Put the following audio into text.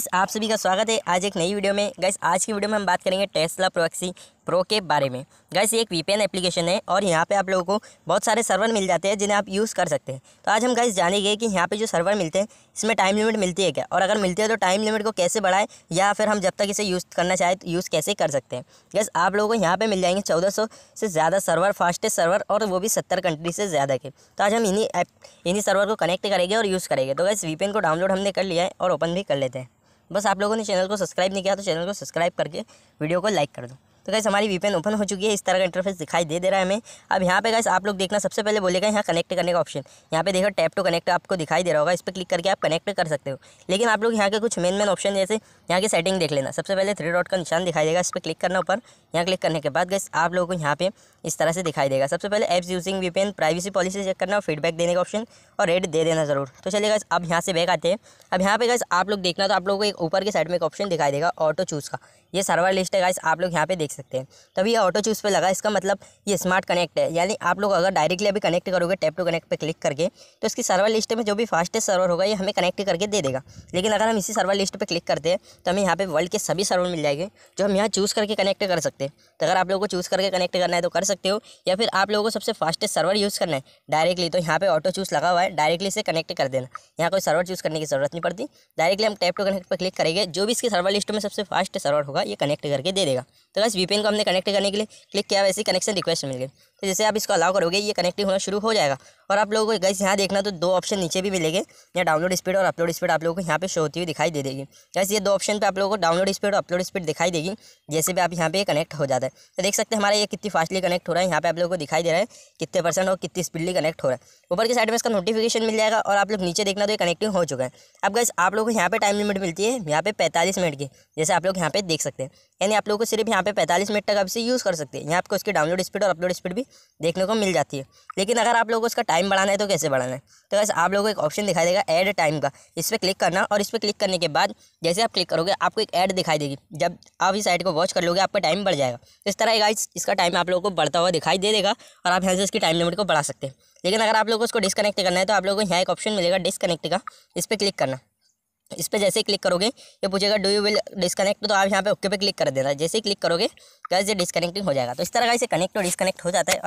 guys आप सभी का स्वागत है आज एक नई वीडियो में गाइस आज की वीडियो में हम बात करेंगे टेस्ला प्रोक्सी प्रो के बारे में गाइस एक वीपीएन एप्लीकेशन है और यहाँ पे आप लोगों को बहुत सारे सर्वर मिल जाते हैं जिन्हें आप यूज़ कर सकते हैं तो आज हम गाइस जानेंगे कि यहाँ पे जो सर्वर मिलते हैं इसमें टाइम लिमिट मिलती है क्या और अगर मिलती है तो टाइम लिमिट को कैसे बढ़ाएं या फिर हम जब तक इसे यूज़ करना चाहें तो यूज़ कैसे कर सकते हैं गैस आप लोगों को यहाँ पर मिल जाएंगे चौदह से ज़्यादा सर्वर फास्टेस्ट सर्वर और वो भी सत्तर कंट्री से ज़्यादा के तो आज हम इन्हीं ऐप इन्हीं सर्वर को कनेक्ट करेंगे और यूज़ करेंगे तो गैस वी को डाउनलोड हमने कर लिया है और ओपन भी कर लेते हैं बस आप लोगों ने चैनल को सब्सक्राइब नहीं किया तो चैनल को सब्सक्राइब करके वीडियो को लाइक कर दो तो गैस हमारी वीपेन ओपन हो चुकी है इस तरह का इंटरफेस दिखाई दे दे रहा है हमें अब यहाँ पे गैस आप लोग देखना सबसे पहले बोलेगा यहाँ कनेक्ट करने का ऑप्शन यहाँ पे देखा टैप टू कनेक्ट आपको दिखाई दे रहा होगा इस पर क्लिक करके आप कनेक्ट कर सकते हो लेकिन आप लोग यहाँ के कुछ मेन मेन ऑप्शन जैसे यहाँ की सेटिंग देख लेना सबसे पहले थ्री डॉट का निशान दिखाई देगा इस पर क्लिक करना ऊपर यहाँ क्लिक करने के बाद गैस आप लोगों को यहाँ पे इस तरह से दिखाई देगा सबसे पहले apps using VPN privacy policy check करना और फीडबैक देने का ऑप्शन और रेड दे देना जरूर तो चलिए गैस अब यहाँ से बैक आते हैं अब यहाँ पे गैस आप लोग देखना तो आप लोगों को एक ऊपर की साइड में एक ऑप्शन दिखाई देगा ऑटो चूज़ का ये सर्वर लिस्ट है गैस आप लोग यहाँ पे देख सकते हैं तभी ये ऑटो चूज पे लगा इसका मतलब ये स्मार्ट कनेक्ट है यानी आप लोग अगर डायरेक्टली अभी कनेक्ट करोगे टैप टू कनेक्ट पे क्लिक करके तो इसकी सर्वर लिस्ट में जो भी फास्टेस्ट सर्वर होगा ये हमें कनेक्ट करके दे देगा लेकिन अगर हम इसी सर्वर लिस्ट पर क्लिक करते हैं तो हमें यहाँ पर वर्ल्ड के सभी सर्वर मिल जाएंगे जो हम यहाँ चूज़ करके कनेक्ट कर सकते हैं तो अगर आप लोगों को चूज़ करके कनेक्ट करना है तो कर सकते हो या फिर आप लोगों को सबसे फास्टेस्ट सर्वर यूज़ करना है डायरेक्टली तो यहाँ पर ऑटो चूज़ लगा हुआ है डायरेक्टली इसे कनेक्ट कर देना यहाँ कोई सर्वर चूज़ करने की ज़रूरत नहीं पड़ती डायरेक्टली हम टैप टू कनेक्ट पर क्लिक करेंगे जो भी इसके सर्वर लिस्ट में सबसे फास्ट सर्वर होगा ये कनेक्ट करके दे देगा तो बस वीपीएन को हमने कनेक्ट करने के लिए क्लिक किया वैसे कनेक्शन रिक्वेस्ट मिल गई तो जैसे आप इसको अलाउ करोगे ये कनेक्टिंग होना शुरू हो जाएगा और आप लोगों को गैस यहाँ देखना तो दो ऑप्शन नीचे भी मिलेंगे या डाउनलोड स्पीड और अपलोड स्पीड आप लोगों को यहाँ पे शो होती हुई दिखाई दे देगी गैस ये दो ऑप्शन पे आप लोगों को डाउनलोड स्पीड और अपलोड स्पीड दिखाई देगी जैसे भी आप यहाँ पे कनेक्ट हो जाता है तो देख सकते हैं हमारा ये कितनी फास्टली कनेक्ट हो रहा है यहाँ पे आप लोगों को दिखाई दे रहा है कितने परसेंट और कितनी स्पीडली कनेक्ट हो रहा है ऊपर की साइड में इसका नोटिफिकेशन मिल जाएगा और आप लोग नीचे देखना तो ये कनेक्टिंग हो चुका है अब गैस आप लोग को यहाँ पे टाइम लिमिट मिलती है यहाँ पे पैंतालीस मिनट की जैसे आप लोग यहाँ पे देख सकते हैं यानी आप लोग को सिर्फ यहाँ पे पैंतालीस मिनट तक आप इसे यूज़ कर सकते हैं यहाँ आपको इसकी डाउनलोड स्पीड और अपलोड स्पीड भी देखने को मिल जाती है लेकिन अगर आप लोगों को इसका टाइम बढ़ाना है तो कैसे बढ़ाना है तो वैसे आप लोगों को एक ऑप्शन दिखाई देगा ऐड टाइम का इस पर क्लिक करना और इस पर क्लिक करने के बाद जैसे आप क्लिक करोगे आपको एक ऐड दिखाई देगी जब आप इस ऐड को वॉच कर लोगे आपका टाइम बढ़ जाएगा तो इस तरह गाइज इसका टाइम आप लोगों को बढ़ता हुआ दिखाई दे देगा और आप यहाँ से इसकी टाइम लिमिट को बढ़ा सकते हैं लेकिन अगर आप लोगों को इसको डिसकनेक्ट करना है तो आप लोगों को यहाँ एक ऑप्शन मिलेगा डिसकनेक्ट का इस पर क्लिक करना इस पर जैसे क्लिक करोगे ये पूछेगा डू यू विल डिसकनेक्ट तो आप यहाँ पे ओके पे क्लिक कर देना जैसे ही क्लिक करोगे गैस ये हो जाएगा तो इस तरह का इसे कनेक्ट और डिसकनेक्ट हो जाता है